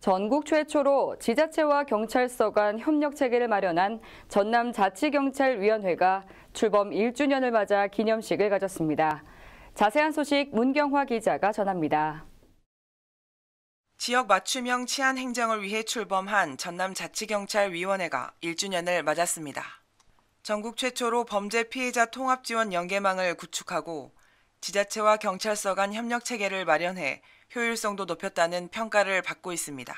전국 최초로 지자체와 경찰서 간 협력 체계를 마련한 전남 자치경찰위원회가 출범 1주년을 맞아 기념식을 가졌습니다. 자세한 소식 문경화 기자가 전합니다. 지역 맞춤형 치안 행정을 위해 출범한 전남 자치경찰위원회가 1주년을 맞았습니다. 전국 최초로 범죄 피해자 통합 지원 연계망을 구축하고 지자체와 경찰서 간 협력 체계를 마련해 효율성도 높였다는 평가를 받고 있습니다.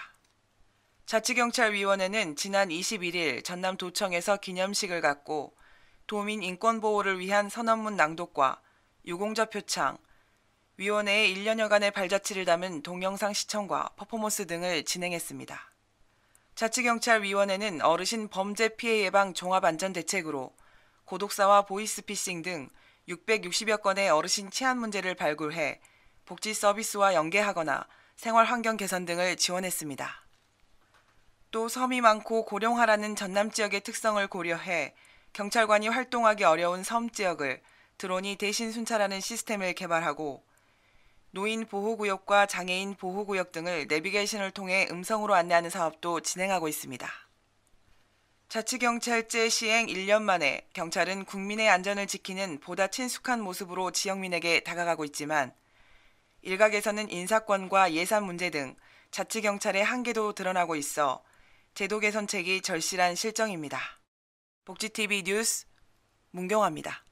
자치경찰위원회는 지난 21일 전남도청에서 기념식을 갖고 도민 인권보호를 위한 선언문 낭독과 유공자 표창, 위원회의 1년여간의 발자취를 담은 동영상 시청과 퍼포먼스 등을 진행했습니다. 자치경찰위원회는 어르신 범죄 피해 예방 종합안전대책으로 고독사와 보이스피싱 등 660여 건의 어르신 치안 문제를 발굴해 복지 서비스와 연계하거나 생활 환경 개선 등을 지원했습니다. 또 섬이 많고 고령화라는 전남 지역의 특성을 고려해 경찰관이 활동하기 어려운 섬 지역을 드론이 대신 순찰하는 시스템을 개발하고 노인 보호구역과 장애인 보호구역 등을 내비게이션을 통해 음성으로 안내하는 사업도 진행하고 있습니다. 자치경찰제 시행 1년 만에 경찰은 국민의 안전을 지키는 보다 친숙한 모습으로 지역민에게 다가가고 있지만 일각에서는 인사권과 예산 문제 등 자치경찰의 한계도 드러나고 있어 제도 개선책이 절실한 실정입니다. 복지TV 뉴스 문경화입니다.